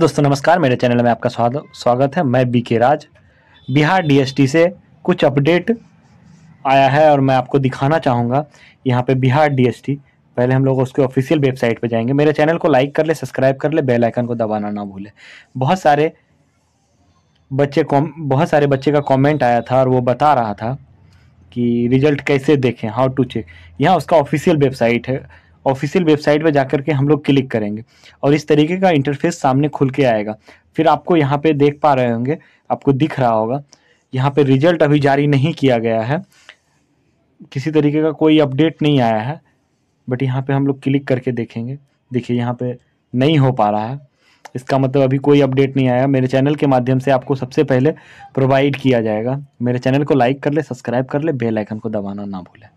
दोस्तों नमस्कार मेरे चैनल में आपका स्वागत है मैं बी के राज बिहार डीएसटी से कुछ अपडेट आया है और मैं आपको दिखाना चाहूँगा यहाँ पे बिहार डीएसटी पहले हम लोग उसके ऑफिशियल वेबसाइट पे जाएंगे मेरे चैनल को लाइक कर ले सब्सक्राइब कर ले बेल आइकन को दबाना ना भूले बहुत सारे बच्चे बहुत सारे बच्चे का कॉमेंट आया था और वो बता रहा था कि रिजल्ट कैसे देखें हाउ टू चेक यहाँ उसका ऑफिशियल वेबसाइट है ऑफिशियल वेबसाइट पर जाकर के हम लोग क्लिक करेंगे और इस तरीके का इंटरफेस सामने खुल के आएगा फिर आपको यहाँ पे देख पा रहे होंगे आपको दिख रहा होगा यहाँ पे रिजल्ट अभी जारी नहीं किया गया है किसी तरीके का कोई अपडेट नहीं आया है बट यहाँ पे हम लोग क्लिक करके देखेंगे देखिए यहाँ पे नहीं हो पा रहा है इसका मतलब अभी कोई अपडेट नहीं आया मेरे चैनल के माध्यम से आपको सबसे पहले प्रोवाइड किया जाएगा मेरे चैनल को लाइक कर ले सब्सक्राइब कर ले बेल आइकन को दबाना ना भूलें